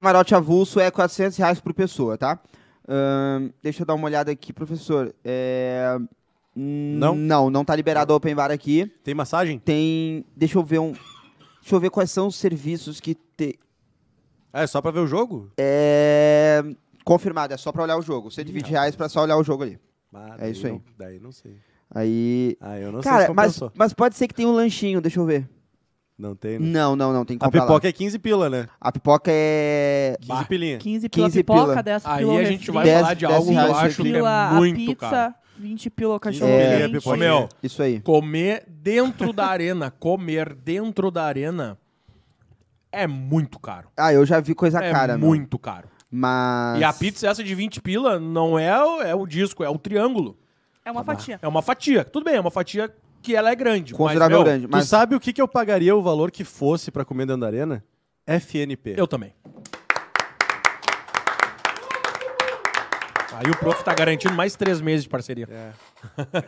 Camarote avulso é 400 reais por pessoa, tá? Uh, deixa eu dar uma olhada aqui, professor. É... Não? Não, não tá liberado a open bar aqui. Tem massagem? Tem. Deixa eu ver um. Deixa eu ver quais são os serviços que tem. Ah, é só pra ver o jogo? É. Confirmado, é só pra olhar o jogo. 120 não. reais pra só olhar o jogo ali. Ah, é isso aí. Não, daí não sei. Aí. Ah, eu não Cara, sei se mas, mas pode ser que tenha um lanchinho, deixa eu ver. Não tem? Né? Não, não, não. Tem que A pipoca lá. é 15 pila, né? A pipoca é. 15 pilinha. 15 pila 15 pipoca, pila. 10 pila. Aí a gente vai 10, falar de 10 algo que eu acho que é muito caro. pizza, 20 pila o cachorro é, quente. É, isso aí. Comer dentro da arena, comer dentro da arena é muito caro. Ah, eu já vi coisa é cara, É muito meu. caro. Mas E a pizza essa de 20 pila não é, é o disco, é o triângulo. É uma tá fatia. É uma fatia. Tudo bem, é uma fatia que ela é grande. Considerável mas, meu, grande. Mas... Tu sabe o que, que eu pagaria o valor que fosse para comer dentro da arena? FNP. Eu também. Aí o prof tá garantindo mais três meses de parceria. É.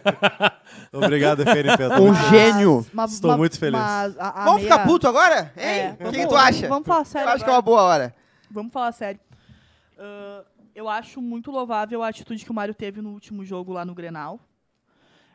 Obrigado, FNP. Um gênio. Mas, Estou mas, muito feliz. Mas a, a vamos meia... ficar puto agora? É, o que, que, tu acha? Vamos falar sério. Eu acho agora. que é uma boa hora. Vamos falar sério. Uh, eu acho muito louvável a atitude que o Mário teve no último jogo lá no Grenal.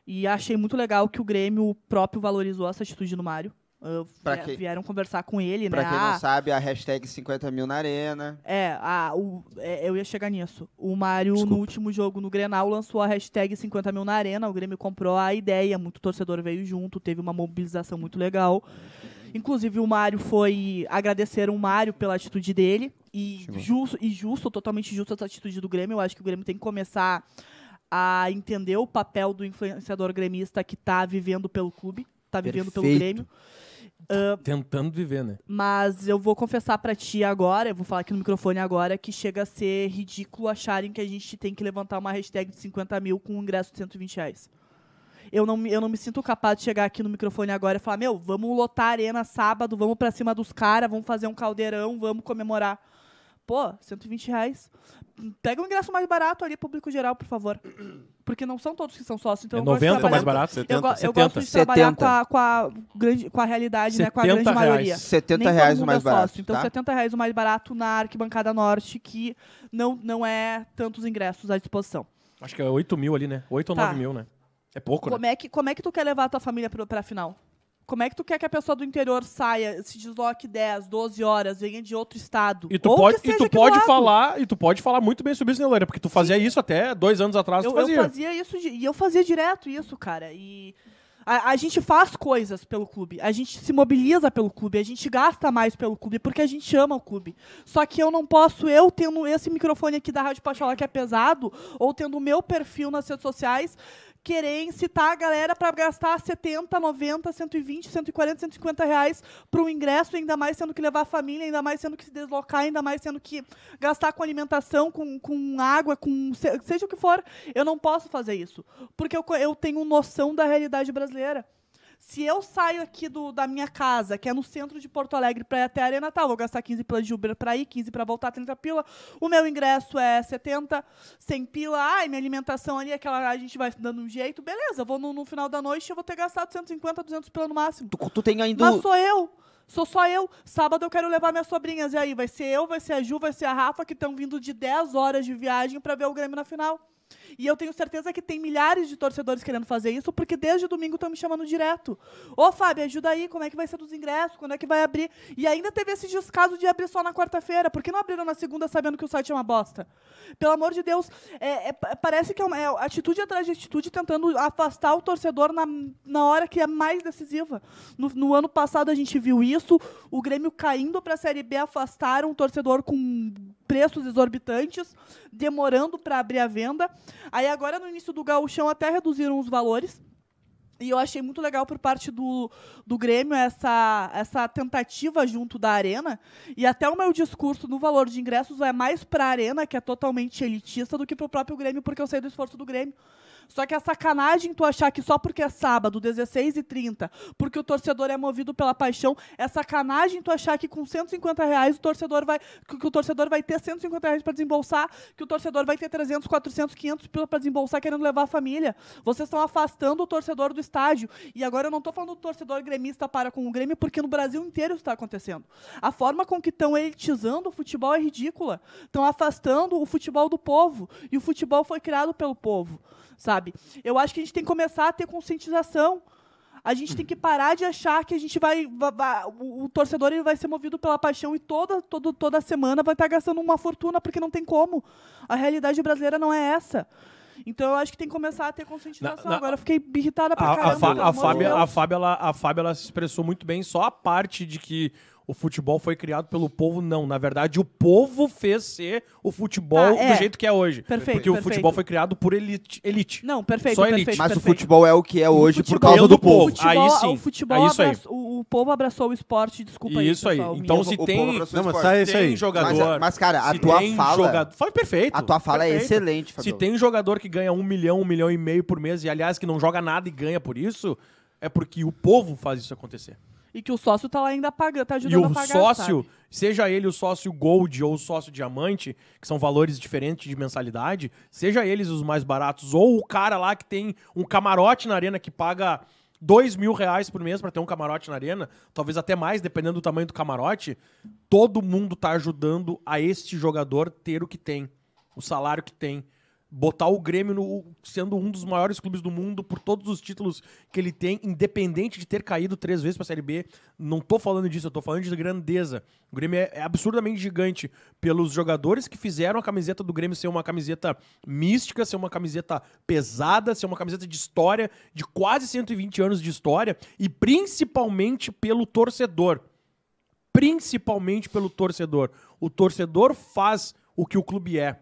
E achei muito legal que o Grêmio próprio valorizou essa atitude do Mário. Uh, ah, que, vieram conversar com ele, pra né? Pra quem ah, não sabe, a hashtag 50 mil na arena. É, a, o, é, eu ia chegar nisso. O Mário, no último jogo no Grenal, lançou a hashtag 50 mil na arena. O Grêmio comprou a ideia, muito torcedor veio junto, teve uma mobilização muito legal. Inclusive, o Mário foi agradecer o Mário pela atitude dele. E justo, e justo, totalmente justo essa atitude do Grêmio. Eu acho que o Grêmio tem que começar a entender o papel do influenciador gremista que está vivendo pelo clube, está vivendo pelo Grêmio. Uh, Tentando viver, né? Mas eu vou confessar para ti agora, eu vou falar aqui no microfone agora, que chega a ser ridículo acharem que a gente tem que levantar uma hashtag de 50 mil com um ingresso de 120 reais. Eu não, eu não me sinto capaz de chegar aqui no microfone agora e falar: meu, vamos lotar a arena sábado, vamos para cima dos caras, vamos fazer um caldeirão, vamos comemorar pô, 120 reais. Pega um ingresso mais barato ali, público geral, por favor. Porque não são todos que são sócios. Então é 90 mais barato? 70, eu, 70. eu gosto de trabalhar com a, com, a grande, com a realidade, né? Com a grande reais. maioria. 70 Nem reais o mais é barato. Tá? Então, tá? 70 reais o mais barato na arquibancada norte, que não, não é tantos ingressos à disposição. Acho que é 8 mil ali, né? 8 ou tá. 9 mil, né? É pouco, como né? É que, como é que tu quer levar a tua família pra, pra final? Como é que tu quer que a pessoa do interior saia, se desloque 10, 12 horas, venha de outro estado? E tu Ou pode, e tu pode falar, e tu pode falar muito bem sobre isso, né, Lorena? Porque tu fazia Sim. isso até dois anos atrás, eu, tu fazia. Eu fazia isso, e eu fazia direto isso, cara. E a, a, gente faz coisas pelo clube, a gente se mobiliza pelo clube, a gente gasta mais pelo clube, porque a gente ama o clube. Só que eu não posso, eu tendo esse microfone aqui da Rádio Pacholá, que é pesado, ou tendo o meu perfil nas redes sociais, querer incitar a galera para gastar 70, 90, 120, 140, 150 reais para um ingresso, ainda mais sendo que levar a família, ainda mais sendo que se deslocar, ainda mais sendo que gastar com alimentação, com, com água, com seja o que for. Eu não posso fazer isso, porque eu, eu tenho noção da realidade brasileira. Se eu saio aqui do, da minha casa, que é no centro de Porto Alegre, para ir até a Arena, tá, vou gastar 15 pila de Uber para ir, 15 para voltar, 30 pila. O meu ingresso é 70, 100 pila. Ai, minha alimentação ali, aquela a gente vai dando um jeito. Beleza, vou no, no final da noite, eu vou ter gastado 150, 200 pila no máximo. Tu, tu tem ainda... Mas sou eu. Sou só eu. Sábado eu quero levar minhas sobrinhas. E aí, vai ser eu, vai ser a Ju, vai ser a Rafa, que estão vindo de 10 horas de viagem para ver o Grêmio na final. E eu tenho certeza que tem milhares de torcedores querendo fazer isso, porque desde domingo estão me chamando direto. Ô, Fábio, ajuda aí, como é que vai ser dos ingressos? Quando é que vai abrir? E ainda teve esse descaso de abrir só na quarta-feira. Por que não abriram na segunda sabendo que o site é uma bosta? Pelo amor de Deus, é, é, parece que é, uma, é atitude atrás de atitude tentando afastar o torcedor na, na hora que é mais decisiva. No, no ano passado a gente viu isso, o Grêmio caindo para a Série B afastaram o torcedor com preços exorbitantes, demorando para abrir a venda. Aí agora no início do gauchão até reduziram os valores. E eu achei muito legal por parte do, do Grêmio essa, essa tentativa junto da Arena. E até o meu discurso no valor de ingressos é mais para a Arena, que é totalmente elitista, do que para o próprio Grêmio, porque eu sei do esforço do Grêmio. Só que a é sacanagem tu achar que só porque é sábado, 16 e 30, porque o torcedor é movido pela paixão, é sacanagem tu achar que com 150 reais o torcedor vai, que o torcedor vai ter 150 reais para desembolsar, que o torcedor vai ter 300, 400, 500 para desembolsar querendo levar a família. Vocês estão afastando o torcedor do estádio. E agora eu não estou falando do torcedor gremista para com o Grêmio, porque no Brasil inteiro está acontecendo. A forma com que estão elitizando o futebol é ridícula. Estão afastando o futebol do povo. E o futebol foi criado pelo povo, sabe? sabe? Eu acho que a gente tem que começar a ter conscientização. A gente tem que parar de achar que a gente vai. vai o, o, torcedor ele vai ser movido pela paixão e toda, toda, toda semana vai estar gastando uma fortuna, porque não tem como. A realidade brasileira não é essa. Então eu acho que tem que começar a ter conscientização. Na, na, Agora eu fiquei irritada pra a, caramba. A, Fábio, a, Fábia, a, Fábia, ela, a Fábia ela se expressou muito bem, só a parte de que o futebol foi criado pelo povo, não. Na verdade, o povo fez ser o futebol ah, é. do jeito que é hoje. Perfeito. Porque perfeito. o futebol foi criado por elite. elite. Não, perfeito. Só elite. Perfeito, Mas perfeito. o futebol é o que é hoje por causa é do povo. Futebol, aí ah, sim. O futebol aí, abraçou, o, o, povo abraçou o esporte, desculpa aí, isso aí. então se tem, tá, é jogador. Mas, mas cara, a tua fala jogador, foi perfeito. A tua fala é perfeito. é excelente, Fabio. Se tem jogador que ganha um milhão, um milhão e meio por mês e aliás que não joga nada e ganha por isso, é porque o povo faz isso acontecer e que o sócio tá lá ainda pagando, tá ajudando a pagar. E o sócio, sabe? seja ele o sócio gold ou o sócio diamante, que são valores diferentes de mensalidade, seja eles os mais baratos, ou o cara lá que tem um camarote na arena que paga dois mil reais por mês para ter um camarote na arena, talvez até mais, dependendo do tamanho do camarote, todo mundo tá ajudando a este jogador ter o que tem, o salário que tem botar o Grêmio no, sendo um dos maiores clubes do mundo por todos os títulos que ele tem, independente de ter caído três vezes para a Série B. Não tô falando disso, eu tô falando de grandeza. O Grêmio é, é, absurdamente gigante pelos jogadores que fizeram a camiseta do Grêmio ser uma camiseta mística, ser uma camiseta pesada, ser uma camiseta de história, de quase 120 anos de história, e principalmente pelo torcedor. Principalmente pelo torcedor. O torcedor faz o que o clube é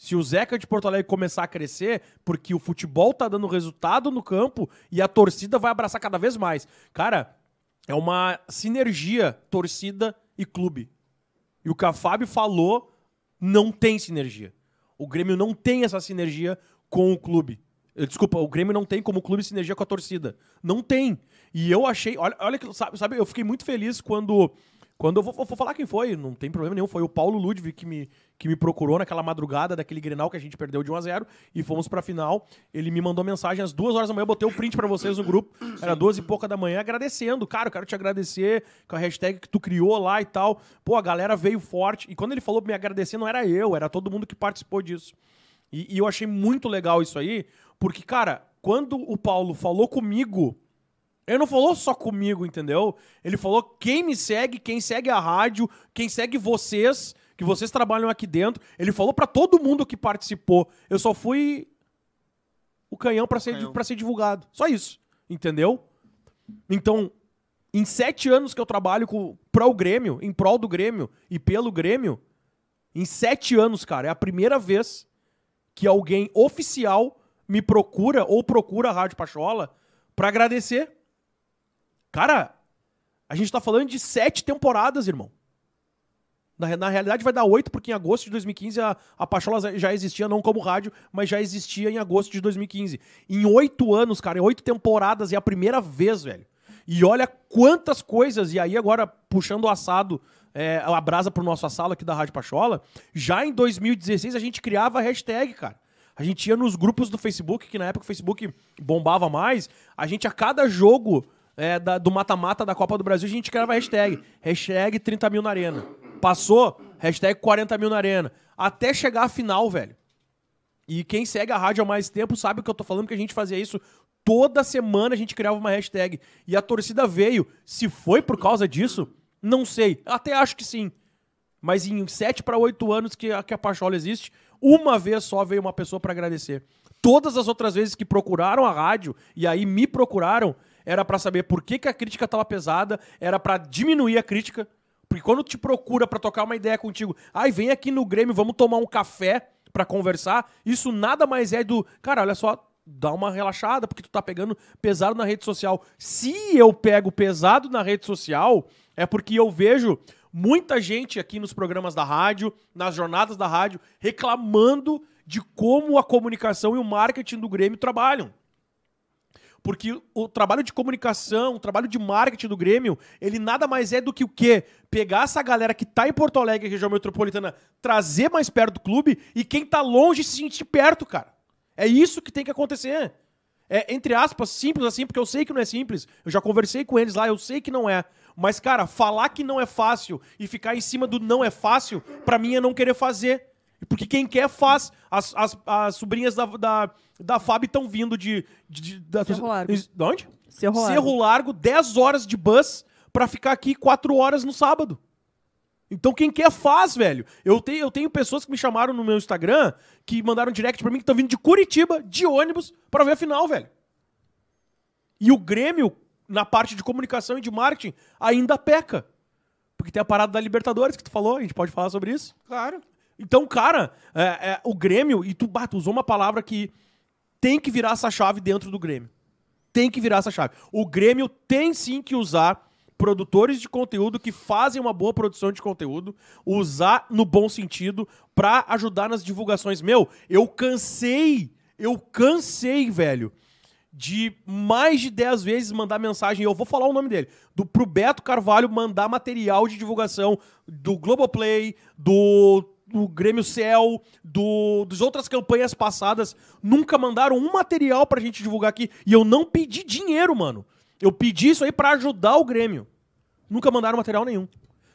se o Zeca de Porto Alegre começar a crescer, porque o futebol tá dando resultado no campo e a torcida vai abraçar cada vez mais. Cara, é uma sinergia torcida e clube. E o que a Fábio falou não tem sinergia. O Grêmio não tem essa sinergia com o clube. Eh, desculpa, o Grêmio não tem como clube sinergia com a torcida. Não tem. E eu achei. Olha, olha que. Sabe, sabe, eu fiquei muito feliz quando quando eu vou, vou, falar quem foi, não tem problema nenhum, foi o Paulo Ludwig que me, que me procurou naquela madrugada daquele Grenal que a gente perdeu de 1 a 0 e fomos pra final. Ele me mandou mensagem às duas horas da manhã, eu botei o print para vocês no grupo, era duas e pouca da manhã, agradecendo. Cara, eu quero te agradecer com a hashtag que tu criou lá e tal. Pô, a galera veio forte. E quando ele falou pra me agradecer, não era eu, era todo mundo que participou disso. E, e eu achei muito legal isso aí, porque, cara, quando o Paulo falou comigo ele não falou só comigo, entendeu? Ele falou quem me segue, quem segue a rádio, quem segue vocês, que vocês trabalham aqui dentro. Ele falou para todo mundo que participou. Eu só fui o canhão para ser, ser divulgado. Só isso, entendeu? Então, em sete anos que eu trabalho com, pro Grêmio, em prol do Grêmio e pelo Grêmio, em sete anos, cara, é a primeira vez que alguém oficial me procura ou procura a Rádio Pachola para agradecer Cara, a gente tá falando de sete temporadas, irmão. Na, na realidade vai dar oito, porque em agosto de 2015 a, a Pachola já existia, não como rádio, mas já existia em agosto de 2015. Em oito anos, cara, em oito temporadas, é a primeira vez, velho. E olha quantas coisas, e aí agora puxando o assado, é, a brasa pro nosso assado aqui da Rádio Pachola, já em 2016 a gente criava a hashtag, cara. A gente ia nos grupos do Facebook, que na época o Facebook bombava mais. A gente, a cada jogo é, da, do mata-mata da Copa do Brasil, a gente criava hashtag. Hashtag 30 mil na arena. Passou, hashtag 40 mil na arena. Até chegar a final, velho. E quem segue a rádio há mais tempo sabe o que eu tô falando, que a gente fazia isso toda semana, a gente criava uma hashtag. E a torcida veio. Se foi por causa disso, não sei. Até acho que sim. Mas em 7 para 8 anos que a, que a Pachola existe, uma vez só veio uma pessoa para agradecer. Todas as outras vezes que procuraram a rádio e aí me procuraram, era para saber por que, que a crítica tava pesada, era para diminuir a crítica. Porque quando te procura para tocar uma ideia contigo, ai, ah, vem aqui no Grêmio, vamos tomar um café para conversar, isso nada mais é do, cara, olha só, dá uma relaxada, porque tu tá pegando pesado na rede social. Se eu pego pesado na rede social, é porque eu vejo muita gente aqui nos programas da rádio, nas jornadas da rádio, reclamando de como a comunicação e o marketing do Grêmio trabalham. Porque o trabalho de comunicação, o trabalho de marketing do Grêmio, ele nada mais é do que o quê? Pegar essa galera que tá em Porto Alegre, região metropolitana, trazer mais perto do clube e quem tá longe se sentir perto, cara. É isso que tem que acontecer. É, entre aspas, simples assim, porque eu sei que não é simples. Eu já conversei com eles lá, eu sei que não é. Mas, cara, falar que não é fácil e ficar em cima do não é fácil, para mim é não querer fazer. Porque quem quer faz. As, as, as sobrinhas da, da, da Fábio estão vindo de. de, de da, Cerro Largo. De onde? Cerro Largo. Cerro Largo, 10 horas de bus para ficar aqui 4 horas no sábado. Então quem quer faz, velho. Eu, te, eu tenho pessoas que me chamaram no meu Instagram, que mandaram direct para mim, que estão vindo de Curitiba, de ônibus, para ver a final, velho. E o Grêmio, na parte de comunicação e de marketing, ainda peca. Porque tem a parada da Libertadores que tu falou, a gente pode falar sobre isso? Claro. Então, cara, é, é, o Grêmio, e tu, tu usou uma palavra que tem que virar essa chave dentro do Grêmio. Tem que virar essa chave. O Grêmio tem sim que usar produtores de conteúdo que fazem uma boa produção de conteúdo, usar no bom sentido para ajudar nas divulgações. Meu, eu cansei, eu cansei, velho, de mais de 10 vezes mandar mensagem, eu vou falar o nome dele, do pro Beto Carvalho mandar material de divulgação do Globoplay, do do Grêmio Céu, do, das outras campanhas passadas, nunca mandaram um material pra gente divulgar aqui. E eu não pedi dinheiro, mano. Eu pedi isso aí para ajudar o Grêmio. Nunca mandaram material nenhum.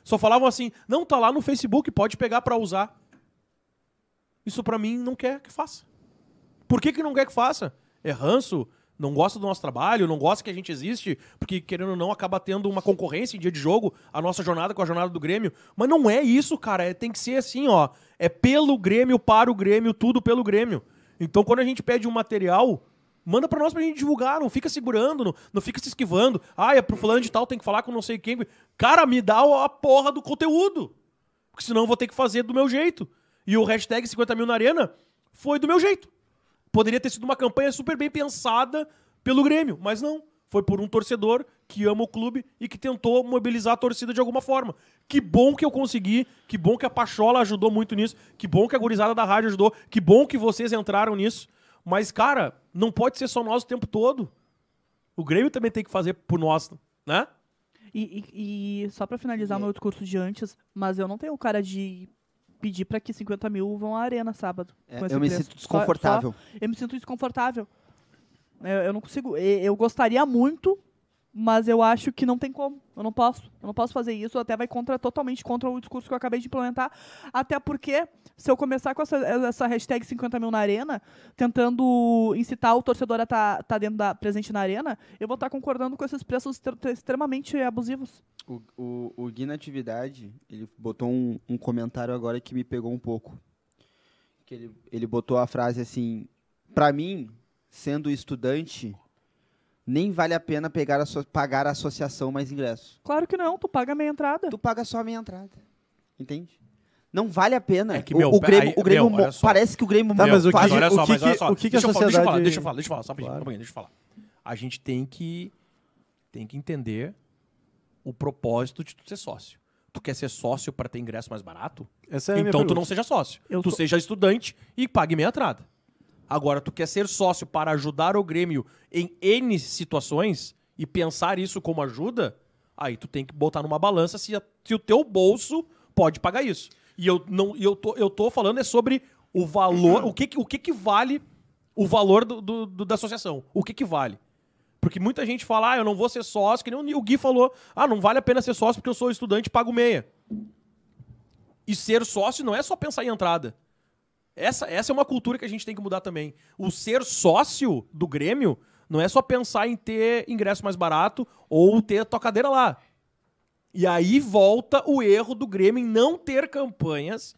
Só falavam assim: não, tá lá no Facebook, pode pegar para usar. Isso para mim não quer que faça. Por que, que não quer que faça? É ranço? não gosta do nosso trabalho, não gosta que a gente existe, porque querendo ou não acaba tendo uma concorrência em dia de jogo, a nossa jornada com a jornada do Grêmio. Mas não é isso, cara. É, tem que ser assim, ó. É pelo Grêmio, para o Grêmio, tudo pelo Grêmio. Então quando a gente pede um material, manda para nós pra gente divulgar, não fica segurando, não, não fica se esquivando. Ah, é pro fulano de tal, tem que falar com não sei quem. Cara, me dá a porra do conteúdo. Porque senão eu vou ter que fazer do meu jeito. E o hashtag 50 mil na arena foi do meu jeito poderia ter sido uma campanha super bem pensada pelo Grêmio, mas não. Foi por um torcedor que ama o clube e que tentou mobilizar a torcida de alguma forma. Que bom que eu consegui, que bom que a Pachola ajudou muito nisso, que bom que a gurizada da rádio ajudou, que bom que vocês entraram nisso. Mas, cara, não pode ser só nós o tempo todo. O Grêmio também tem que fazer por nós, né? E, e, e só para finalizar é. meu curso de antes, mas eu não tenho cara de pedir para que 50 mil vão à arena sábado. É, eu me sinto desconfortável. Só, só, eu me sinto desconfortável. Eu, é, eu não consigo. Eu, eu gostaria muito mas eu acho que não tem como. Eu não posso. Eu não posso fazer isso. Até vai contra, totalmente contra o discurso que eu acabei de implementar. Até porque, se eu começar com essa, essa hashtag 50 mil na arena, tentando incitar o torcedor a estar tá, tá dentro da, presente na arena, eu vou estar tá concordando com esses preços extremamente abusivos. O, o, o Gui Natividade, ele botou um, um comentário agora que me pegou um pouco. Que ele, ele botou a frase assim: para mim, sendo estudante nem vale a pena pegar a so pagar a associação mais ingresso. Claro que não, tu paga a minha entrada. Tu paga só a minha entrada. Entende? Não vale a pena. É que, meu, o, Grêmio, aí, o Grêmio meu, parece que o Grêmio tá, mas o que, Olha só, mas olha só. O que, o que, que a sociedade... Deixa eu falar, deixa eu falar, deixa eu falar, só deixa eu falar. A gente tem que, tem que entender o propósito de tu ser sócio tu quer ser sócio para ter ingresso mais barato, é então tu não seja sócio. Eu tu sou... seja estudante e pague meia entrada. Agora, tu quer ser sócio para ajudar o Grêmio em N situações e pensar isso como ajuda, aí tu tem que botar numa balança se, a, se o teu bolso pode pagar isso. E eu não eu tô, eu tô falando é sobre o valor, uhum. o, que, o que que vale o valor do, do, do, da associação. O que que vale? Porque muita gente fala, ah, eu não vou ser sócio, que nem o Gui falou, ah, não vale a pena ser sócio porque eu sou estudante e pago meia. E ser sócio não é só pensar em entrada. Essa, essa é uma cultura que a gente tem que mudar também. O ser sócio do Grêmio não é só pensar em ter ingresso mais barato ou ter tocadeira lá. E aí volta o erro do Grêmio em não ter campanhas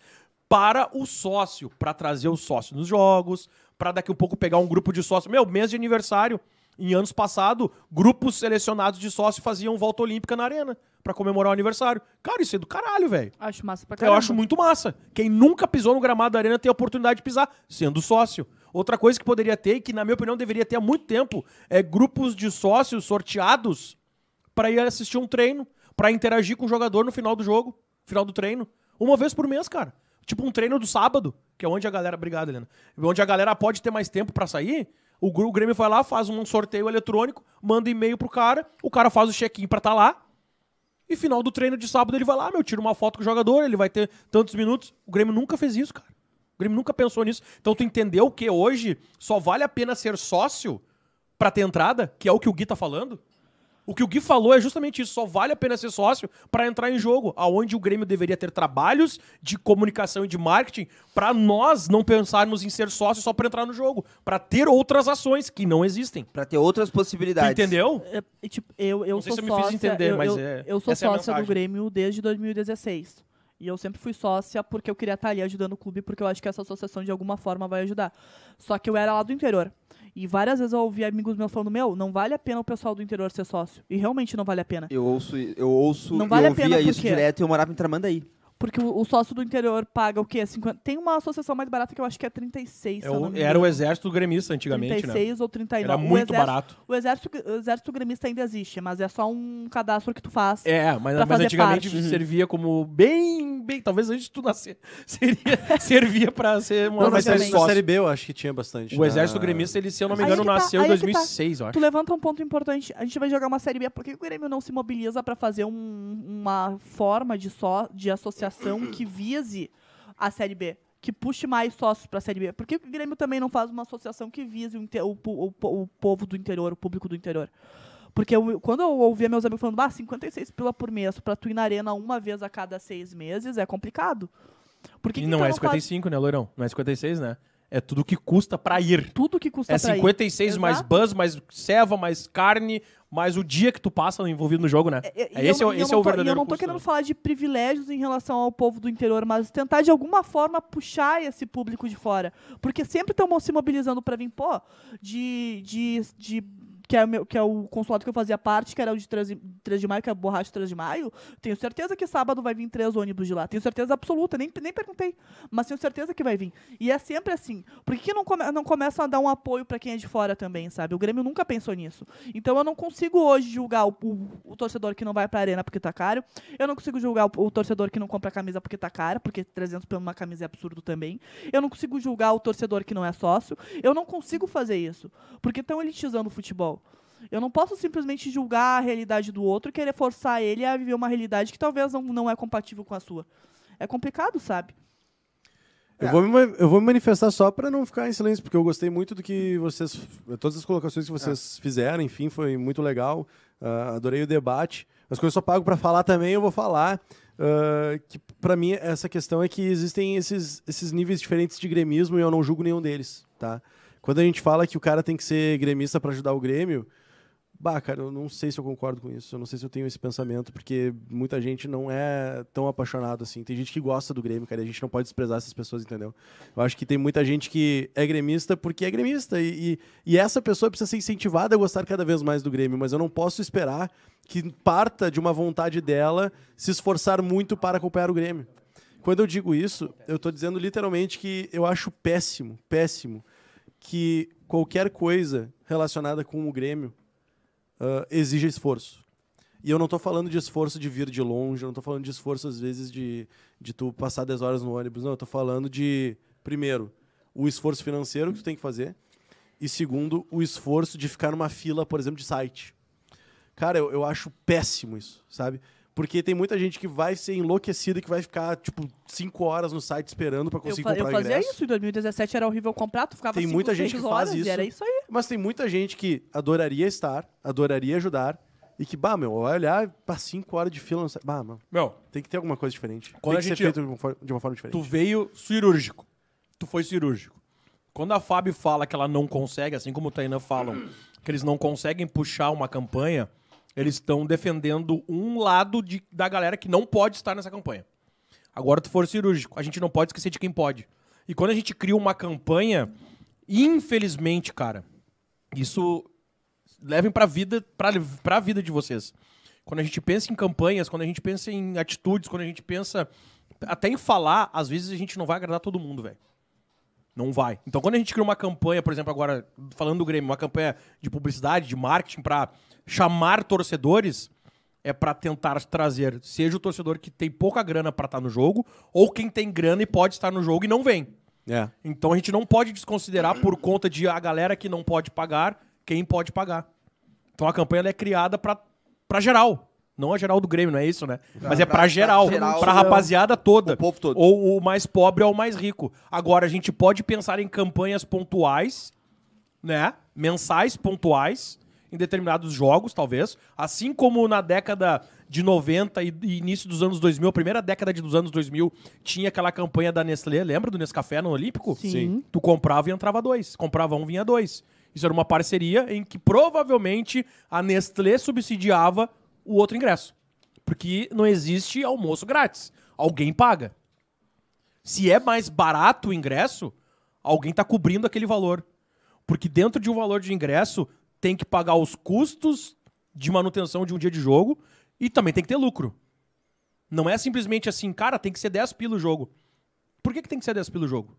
para o sócio, para trazer o sócio nos jogos, para daqui a um pouco pegar um grupo de sócios. Meu, mês de aniversário, em anos passados, grupos selecionados de sócios faziam volta olímpica na arena para comemorar o aniversário. Cara, isso é do caralho, velho. Acho massa pra caralho. Eu acho muito massa. Quem nunca pisou no gramado da arena tem a oportunidade de pisar sendo sócio. Outra coisa que poderia ter, e que na minha opinião deveria ter há muito tempo, é grupos de sócios sorteados para ir assistir um treino, para interagir com o jogador no final do jogo, final do treino. Uma vez por mês, cara. Tipo um treino do sábado, que é onde a galera. Obrigado, Helena. Onde a galera pode ter mais tempo para sair o, Grêmio vai lá, faz um sorteio eletrônico, manda e-mail pro cara, o cara faz o check-in pra estar tá lá. E final do treino de sábado ele vai lá, meu, tira uma foto com o jogador, ele vai ter tantos minutos. O Grêmio nunca fez isso, cara. O Grêmio nunca pensou nisso. Então tu entendeu que hoje só vale a pena ser sócio pra ter entrada, que é o que o Gui tá falando? O que o Gui falou é justamente isso. Só vale a pena ser sócio para entrar em jogo, aonde o Grêmio deveria ter trabalhos de comunicação e de marketing para nós não pensarmos em ser sócio só para entrar no jogo, para ter outras ações que não existem, para ter outras possibilidades. Tu entendeu? É, tipo, eu, eu não sei sou se eu sócia, me fiz entender, eu, mas eu, é, eu sou é sócia é do Grêmio desde 2016. E eu sempre fui sócia porque eu queria estar ali ajudando o clube, porque eu acho que essa associação de alguma forma vai ajudar. Só que eu era lá do interior. E várias vezes eu ouvi amigos meus falando: Meu, não vale a pena o pessoal do interior ser sócio. E realmente não vale a pena. Eu ouço, eu ouço, não vale eu ouvia isso direto e eu morava em Tramandaí. Porque o, o, sócio do interior paga o quê? 50... Tem uma associação mais barata que eu acho que é 36. É o, era o exército gremista antigamente, 36 né? ou 39. Era muito o exército, barato. O exército, o exército gremista ainda existe, mas é só um cadastro que tu faz. É, mas, mas antigamente parte. servia como bem, bem. Talvez antes de tu nascer. Seria, servia pra ser uma não, mas série, sócio. série B eu acho que tinha bastante. O exército na... Né? gremista, ele, se eu não me engano, tá, nasceu em 2006, tá. eu acho. Tu levanta um ponto importante. A gente vai jogar uma série B. porque o Grêmio não se mobiliza pra fazer um, uma forma de, só, de associação? que vise a Série B, que puxe mais sócios para a Série B. Por que o Grêmio também não faz uma associação que vise o, o, o, o povo do interior, o público do interior? Porque eu, quando eu ouvia meus amigos falando, ah, 56 pila por mês para tu ir na arena uma vez a cada seis meses, é complicado. Porque e não então é 55, faz... né, Loirão? Não é 56, né, é né? É tudo que custa para ir. Tudo que custa é pra 56 mais bus, mais ceva, mais carne, mas o dia que tu passa envolvido no jogo, né? É, esse é, é, eu, é, esse é o é tô, verdadeiro. Eu não tô querendo né? falar de privilégios em relação ao povo do interior, mas tentar de alguma forma puxar esse público de fora. Porque sempre estão se mobilizando para vir, pô, de, de, de que é, meu, que é o consulado que eu fazia parte, que era o de 3 de, 3 de maio, que é a borracha de 3 de maio, tenho certeza que sábado vai vir três ônibus de lá. Tenho certeza absoluta, nem, nem perguntei. Mas tenho certeza que vai vir. E é sempre assim. Por que, não, come, não começam a dar um apoio para quem é de fora também, sabe? O Grêmio nunca pensou nisso. Então eu não consigo hoje julgar o, o, o torcedor que não vai para a arena porque tá caro. Eu não consigo julgar o, o, torcedor que não compra a camisa porque tá cara, porque 300 por uma camisa é absurdo também. Eu não consigo julgar o torcedor que não é sócio. Eu não consigo fazer isso, porque estão elitizando o futebol. Eu não posso simplesmente julgar a realidade do outro e querer forçar ele a viver uma realidade que talvez não, não é compatível com a sua. É complicado, sabe? Eu, vou me, eu vou me manifestar só para não ficar em silêncio, porque eu gostei muito do que vocês. Todas as colocações que vocês é. fizeram, enfim, foi muito legal. Uh, adorei o debate. As coisas eu só pago para falar também, eu vou falar. Uh, que para mim essa questão é que existem esses, esses níveis diferentes de gremismo e eu não julgo nenhum deles, tá? Quando a gente fala que o cara tem que ser gremista para ajudar o Grêmio, Bah, cara, eu não sei se eu concordo com isso. Eu não sei se eu tenho esse pensamento, porque muita gente não é tão apaixonado assim. Tem gente que gosta do Grêmio, cara, e a gente não pode desprezar essas pessoas, entendeu? Eu acho que tem muita gente que é gremista porque é gremista. E, e, e essa pessoa precisa ser incentivada a gostar cada vez mais do Grêmio, mas eu não posso esperar que parta de uma vontade dela se esforçar muito para acompanhar o Grêmio. Quando eu digo isso, eu estou dizendo literalmente que eu acho péssimo, péssimo, que qualquer coisa relacionada com o Grêmio uh, exige esforço. E eu não estou falando de esforço de vir de longe, eu não estou falando de esforço, às vezes, de, de tu passar 10 horas no ônibus. Não, eu estou falando de, primeiro, o esforço financeiro que tu tem que fazer. E segundo, o esforço de ficar numa fila, por exemplo, de site. Cara, eu, eu acho péssimo isso, sabe? Porque tem muita gente que vai ser enlouquecida, que vai ficar, tipo, cinco horas no site esperando para conseguir eu, comprar eu ingresso. Eu fazia isso em 2017, era horrível comprar, tu ficava Tem cinco, muita gente que faz isso. Era isso aí. Mas tem muita gente que adoraria estar, adoraria ajudar, e que, bah, meu, vai olhar pra cinco horas de fila no site. Bah, mano. Meu. Tem que ter alguma coisa diferente. Quando tem que a gente, ser feito de uma, forma, de uma forma diferente. Tu veio cirúrgico. Tu foi cirúrgico. Quando a Fábio fala que ela não consegue, assim como o Tainan falam, que eles não conseguem puxar uma campanha eles estão defendendo um lado de, da galera que não pode estar nessa campanha. Agora tu for cirúrgico, a gente não pode esquecer de quem pode. E quando a gente cria uma campanha, infelizmente, cara, isso levem para vida, para a vida de vocês. Quando a gente pensa em campanhas, quando a gente pensa em atitudes, quando a gente pensa até em falar, às vezes a gente não vai agradar todo mundo, velho. Não vai. Então, quando a gente cria uma campanha, por exemplo, agora, falando do Grêmio, uma campanha de publicidade, de marketing, para chamar torcedores, é para tentar trazer, seja o torcedor que tem pouca grana para estar tá no jogo, ou quem tem grana e pode estar no jogo e não vem. É. Então a gente não pode desconsiderar por conta de a galera que não pode pagar, quem pode pagar. Então a campanha é criada para geral. Não a geral do Grêmio, não é isso, né? Não, Mas é pra, pra geral, pra, geral, pra rapaziada toda. O povo todo. Ou o mais pobre ou o mais rico. Agora, a gente pode pensar em campanhas pontuais, né? Mensais pontuais, em determinados jogos, talvez. Assim como na década de 90 e, início dos anos 2000, a primeira década dos anos 2000, tinha aquela campanha da Nestlé, lembra do Nescafé no Olímpico? Sim. Sim. Tu comprava e entrava dois. Comprava um, vinha dois. Isso era uma parceria em que provavelmente a Nestlé subsidiava o outro ingresso. Porque não existe almoço grátis. Alguém paga. Se é mais barato o ingresso, alguém está cobrindo aquele valor. Porque dentro de um valor de ingresso, tem que pagar os custos de manutenção de um dia de jogo e também tem que ter lucro. Não é simplesmente assim, cara, tem que ser 10 pila o jogo. Por que, que tem que ser 10 pila o jogo?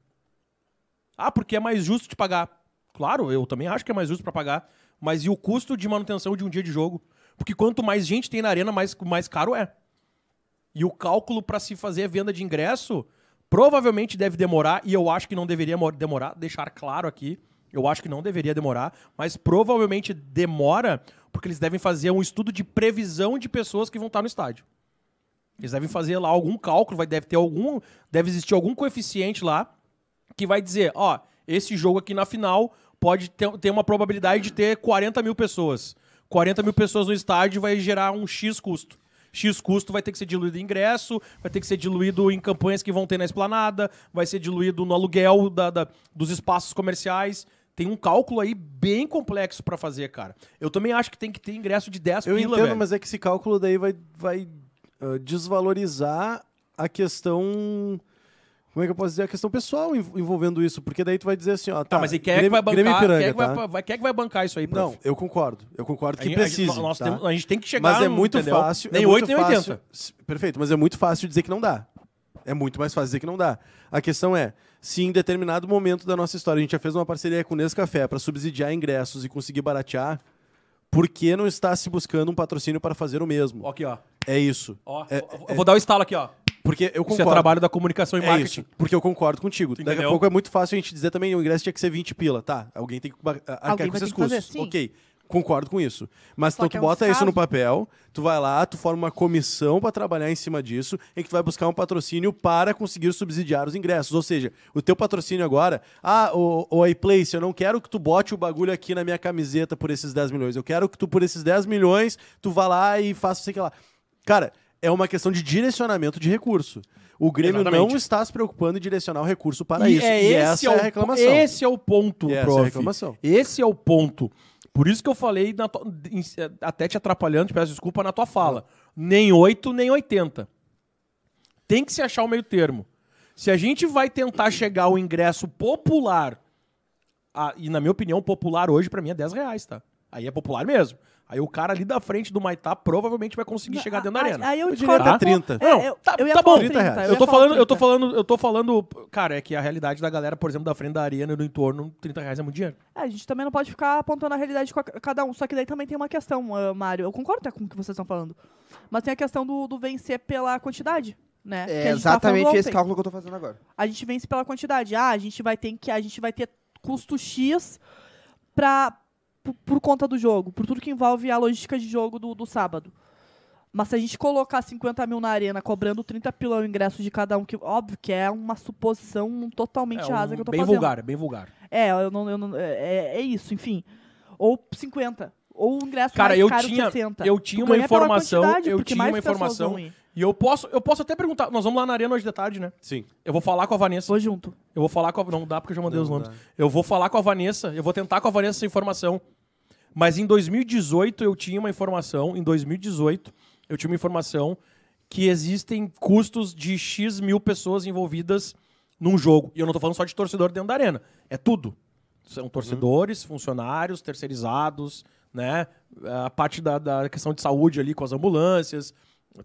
Ah, porque é mais justo de pagar. Claro, eu também acho que é mais justo para pagar. Mas e o custo de manutenção de um dia de jogo? Porque quanto mais gente tem na arena, mais, mais caro é. E o cálculo para se fazer a venda de ingresso provavelmente deve demorar, e eu acho que não deveria demorar, deixar claro aqui, eu acho que não deveria demorar, mas provavelmente demora porque eles devem fazer um estudo de previsão de pessoas que vão estar no estádio. Eles devem fazer lá algum cálculo, vai, deve ter algum, deve existir algum coeficiente lá que vai dizer, ó, esse jogo aqui na final pode ter, ter uma probabilidade de ter 40 mil pessoas. 40 mil pessoas no estádio vai gerar um X custo. X custo vai ter que ser diluído em ingresso, vai ter que ser diluído em campanhas que vão ter na esplanada, vai ser diluído no aluguel da, da dos espaços comerciais. Tem um cálculo aí bem complexo para fazer, cara. Eu também acho que tem que ter ingresso de 10 Eu pila, entendo, velho. mas é que esse cálculo daí vai, vai uh, desvalorizar a questão como é que eu posso dizer, a questão pessoal envolvendo isso, porque daí tu vai dizer assim, ó, tá, tá mas e quem é que vai bancar, Grêmio quem, é que tá? vai, quem é que vai bancar isso aí, prof? Não, eu concordo, eu concordo que precisa. A, tá? a, gente tem que chegar Mas é muito entendeu? fácil... É nem é 8, nem fácil, 80. Perfeito, mas é muito fácil dizer que não dá. É muito mais fácil dizer que não dá. A questão é, se em determinado momento da nossa história a gente já fez uma parceria com o Nescafé para subsidiar ingressos e conseguir baratear, por que não está se buscando um patrocínio para fazer o mesmo? Aqui, ó. É isso. Ó, é, eu vou é... dar o um estalo aqui, ó. Porque eu concordo. Isso é trabalho da comunicação e é marketing. Isso, porque eu concordo contigo. Entendeu? Daqui a pouco é muito fácil a gente dizer também o ingresso tinha que ser 20 pila. Tá, alguém tem que arcar com esses custos. ok. Concordo com isso. Mas Só então tu é bota isso no papel, tu vai lá, tu forma uma comissão para trabalhar em cima disso, em que tu vai buscar um patrocínio para conseguir subsidiar os ingressos. Ou seja, o teu patrocínio agora, ah, o, o iPlace, eu não quero que tu bote o bagulho aqui na minha camiseta por esses 10 milhões. Eu quero que tu, por esses 10 milhões, tu vá lá e faça sei que lá. Cara, é uma questão de direcionamento de recurso. O Grêmio Exatamente. não está se preocupando em direcionar o recurso para e isso. É e essa é, o, é a reclamação. Esse é o ponto, e prof. Essa é a reclamação. Esse é o ponto. Por isso que eu falei, até te atrapalhando, te peço desculpa, na tua fala. Nem 8, nem 80. Tem que se achar o meio termo. Se a gente vai tentar chegar ao ingresso popular, a, e na minha opinião, popular hoje para mim é 10 reais, tá? Aí é popular mesmo. Aí o cara ali da frente do Maitá provavelmente vai conseguir chegar dentro da arena. Aí eu discordo. Tá? 30. Não, eu, tá, eu tá bom. 30 reais. Eu, tô falando, eu tô falando, eu tô falando, cara, é que a realidade da galera, por exemplo, da frente da arena e do entorno, 30 reais é muito dinheiro. É, a gente também não pode ficar apontando a realidade de cada um. Só que daí também tem uma questão, uh, Mário. Eu concordo até com o que vocês estão falando. Mas tem a questão do, do vencer pela quantidade. Né? É tá exatamente esse cálculo que eu tô fazendo agora. A gente vence pela quantidade. Ah, a gente vai ter que. A gente vai ter custo X pra por, conta do jogo, por tudo que envolve a logística de jogo do, do sábado. Mas se a gente colocar 50 mil na arena, cobrando 30 pilão ingressos de cada um, que óbvio que é uma suposição totalmente é, rasa que eu tô bem fazendo. Bem vulgar, é bem vulgar. É, eu não, eu não é, é, é isso, enfim. Ou 50 ou o ingresso Cara, mais eu caro tinha, 60. Eu tinha tu uma informação, eu tinha uma informação. E eu posso, eu posso até perguntar. Nós vamos lá na arena hoje de tarde, né? Sim. Eu vou falar com a Vanessa. Vou junto. Eu vou falar com a. Não dá porque eu já mandei não, os nomes. Eu vou falar com a Vanessa. Eu vou tentar com a Vanessa essa informação. Mas em 2018 eu tinha uma informação. Em 2018 eu tinha uma informação que existem custos de X mil pessoas envolvidas num jogo. E eu não tô falando só de torcedor dentro da arena. É tudo. São torcedores, uhum. funcionários, terceirizados, né? A parte da, da questão de saúde ali com as ambulâncias,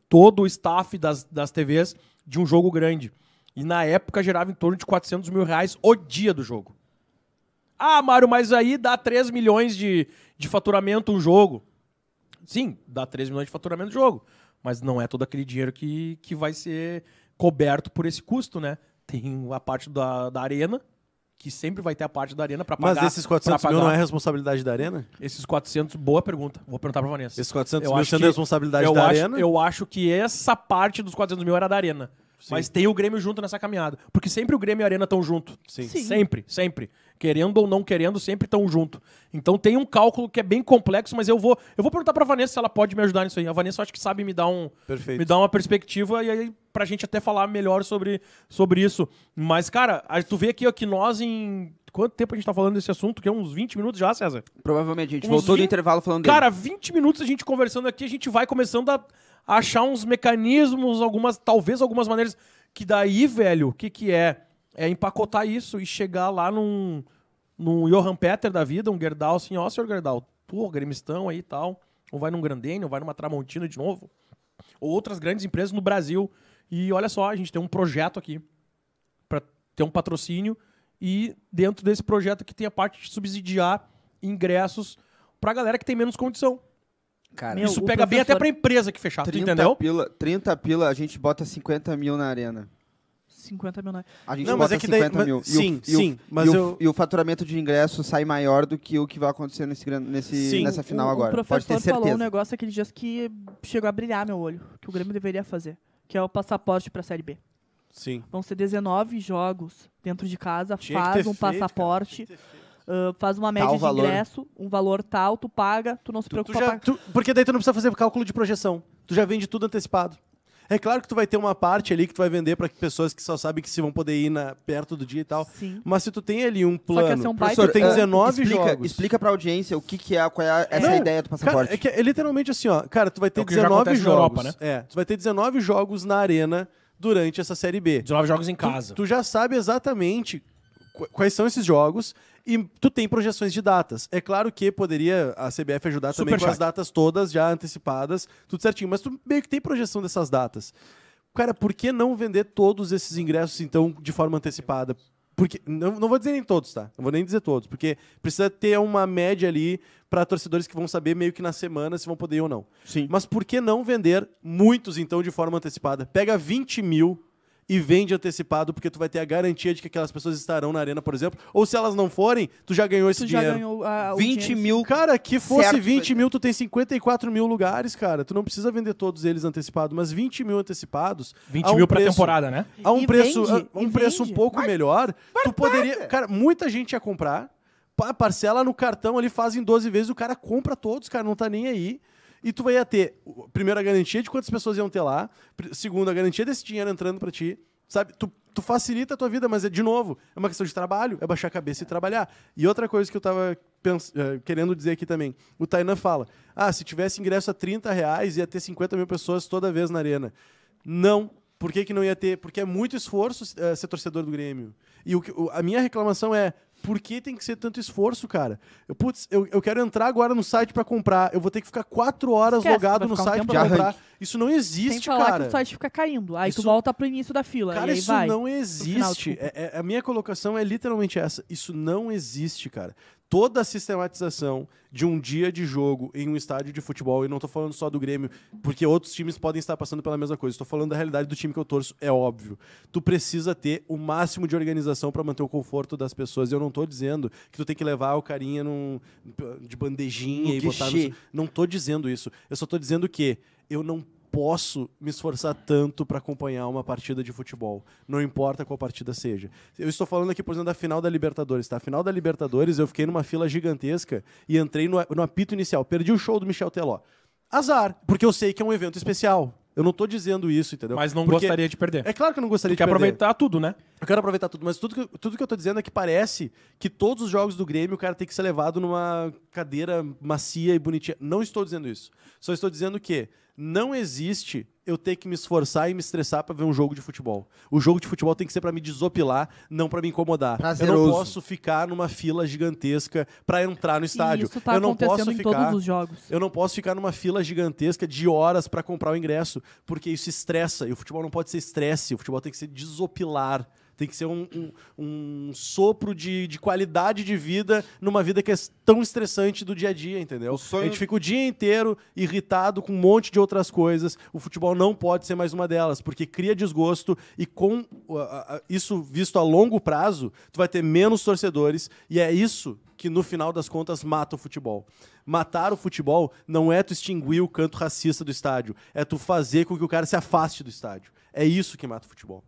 todo o staff das, das TVs de um jogo grande. E na época gerava em torno de 400 mil reais o dia do jogo. Ah, Mário, mas aí dá 3 milhões de, de faturamento o jogo. Sim, dá 3 milhões de faturamento o jogo. Mas não é todo aquele dinheiro que, que vai ser coberto por esse custo, né? Tem a parte da, da arena, que sempre vai ter a parte da arena para pagar. Mas esses 400 mil não é responsabilidade da arena? Esses 400, boa pergunta. Vou perguntar para Vanessa. Esses 400 eu mil sendo que, responsabilidade da acho, arena? Eu acho que essa parte dos 400 mil era da arena. Sim. Mas tem o Grêmio junto nessa caminhada. Porque sempre o Grêmio e a Arena estão junto. Sim. Sim. Sempre, sempre. Querendo ou não querendo, sempre estão junto. Então tem um cálculo que é bem complexo, mas eu vou, eu vou perguntar pra Vanessa se ela pode me ajudar nisso aí. A Vanessa acho que sabe me dar, um, Perfeito. me dar uma perspectiva e aí pra gente até falar melhor sobre, sobre isso. Mas, cara, tu vê aqui ó, que nós em Quanto tempo a gente tá falando desse assunto? Que é uns 20 minutos já, César? Provavelmente. A gente uns voltou 20... do intervalo falando Cara, dele. 20 minutos a gente conversando aqui, a gente vai começando a, achar uns mecanismos, algumas, talvez algumas maneiras. Que daí, velho, o que, que é? É empacotar isso e chegar lá num, num Johan Peter da vida, um Gerdau, assim, ó, oh, senhor Gerdau, pô, gremistão aí e tal. Ou vai num Grandene, ou vai numa Tramontina de novo. Ou outras grandes empresas no Brasil. E olha só, a gente tem um projeto aqui para ter um patrocínio. E dentro desse projeto que tem a parte de subsidiar ingressos para a galera que tem menos condição. Cara, Meu, isso pega professor... bem até pra empresa que fechar, 30 tu entendeu? Pila, 30 pila, a gente bota 50 mil na arena. 50 mil na A gente não, bota mas é que 50 daí, mil. Mas, sim, o, sim. O, mas e, eu... o, e o faturamento de ingresso sai maior do que o que vai acontecer nesse, nesse, sim. nessa final o, agora. O professor Pode ter certeza. falou um negócio aqueles dias que chegou a brilhar meu olho, que o Grêmio deveria fazer, que é o passaporte pra Série B. Sim. Vão ser 19 jogos dentro de casa, Tinha faz um feito, passaporte. Cara. Uh, faz uma média tal de valor. ingresso, um valor tal, tu paga, tu não se preocupa. Tu, já, tu, porque daí tu não precisa fazer cálculo de projeção. Tu já vende tudo antecipado. É claro que tu vai ter uma parte ali que tu vai vender para pessoas que só sabem que se vão poder ir na, perto do dia e tal. Sim. Mas se tu tem ali um plano, só que é um Professor, tu tem 19 uh, explica, jogos. Explica pra audiência o que, que é, qual é, essa não, ideia do passaporte. Cara, é, que é literalmente assim, ó, cara, tu vai ter é 19 jogos. Europa, né? É, tu vai ter 19 jogos na arena durante essa série B. 19 jogos em casa. Tu, tu já sabe exatamente quais são esses jogos e tu tem projeções de datas. É claro que poderia a CBF ajudar Super também com as datas todas já antecipadas, tudo certinho, mas tu meio que tem projeção dessas datas. Cara, por que não vender todos esses ingressos então de forma antecipada? Porque não, não vou dizer nem todos, tá? Não vou nem dizer todos, porque precisa ter uma média ali para torcedores que vão saber meio que na semana se vão poder ir ou não. Sim. Mas por que não vender muitos então de forma antecipada? Pega 20 mil e vende antecipado, porque tu vai ter a garantia de que aquelas pessoas estarão na arena, por exemplo. Ou se elas não forem, tu já ganhou esse tu dinheiro. Já ganhou, 20 ah, dinheiro. mil. Cara, que fosse certo, 20 mil, tu tem 54 mil lugares, cara. Tu não precisa vender todos eles antecipados, mas 20 mil antecipados. 20 um mil preço, temporada, né? A um e preço, vende, a um preço um pouco vai, melhor. Vai, tu poderia. Vai. Cara, muita gente ia comprar. Parcela no cartão ali, fazem 12 vezes, o cara compra todos, cara, não tá nem aí. E tu ia ter, primeiro, a garantia de quantas pessoas iam ter lá, segundo, a garantia desse dinheiro entrando para ti, sabe? Tu, tu, facilita a tua vida, mas é, de novo, é uma questão de trabalho, é baixar a cabeça e trabalhar. E outra coisa que eu tava eh, querendo dizer aqui também, o Tainan fala, ah, se tivesse ingresso a 30 reais, ia ter 50 mil pessoas toda vez na arena. Não, por que, que não ia ter? Porque é muito esforço uh, ser torcedor do Grêmio. E o, que, o a minha reclamação é, por que tem que ser tanto esforço, cara? Eu, putz, eu, eu quero entrar agora no site para comprar. Eu vou ter que ficar quatro horas Esquece, logado no um site para comprar. Isso não existe, Sem falar cara. Que o site fica caindo. Aí isso... tu volta pro início da fila. Cara, isso vai. não existe. Final, é, é, a minha colocação é literalmente essa. Isso não existe, cara toda a sistematização de um dia de jogo em um estádio de futebol, e não estou falando só do Grêmio, porque outros times podem estar passando pela mesma coisa. Estou falando da realidade do time que eu torço, é óbvio. Tu precisa ter o máximo de organização para manter o conforto das pessoas. Eu não estou dizendo que tu tem que levar o carinha num, de bandejinha no e botar no... Não estou dizendo isso. Eu só estou dizendo que eu não posso me esforçar tanto para acompanhar uma partida de futebol. Não importa qual partida seja. Eu estou falando aqui, por exemplo, da final da Libertadores, tá? A final da Libertadores, eu fiquei numa fila gigantesca e entrei no, no apito inicial. Perdi o show do Michel Teló. Azar, porque eu sei que é um evento especial. Eu não estou dizendo isso, entendeu? Mas não Porque gostaria de perder. É claro que eu não gostaria de perder. aproveitar tudo, né? Eu quero aproveitar tudo, mas tudo que, tudo que eu estou dizendo é que parece que todos os jogos do Grêmio o cara tem que ser levado numa cadeira macia e bonitinha. Não estou dizendo isso. Só estou dizendo que não existe eu ter que me esforçar e me estressar para ver um jogo de futebol. O jogo de futebol tem que ser para me desopilar, não para me incomodar. Prazeroso. Eu não posso ficar numa fila gigantesca para entrar no estádio. isso tá eu não posso ficar, em todos os jogos. Eu não posso ficar numa fila gigantesca de horas para comprar o ingresso, porque isso estressa. E o futebol não pode ser estresse, o futebol tem que ser desopilar. Tem que ser um, um, um sopro de, de, qualidade de vida numa vida que é tão estressante do dia a dia, entendeu? Sonho... A gente fica o dia inteiro irritado com um monte de outras coisas. O futebol não pode ser mais uma delas, porque cria desgosto e com isso visto a longo prazo, tu vai ter menos torcedores e é isso que no final das contas mata o futebol. Matar o futebol não é tu extinguir o canto racista do estádio, é tu fazer com que o cara se afaste do estádio. É isso que mata o futebol.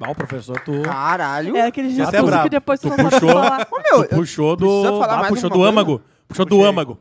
Mal, professor, tu. Caralho. É aquele é discurso é que depois tu, tu não puxou, sabe falar. Ô, meu, puxou do. Falar ah, puxou do âmago. Puxou Puxei. do âmago.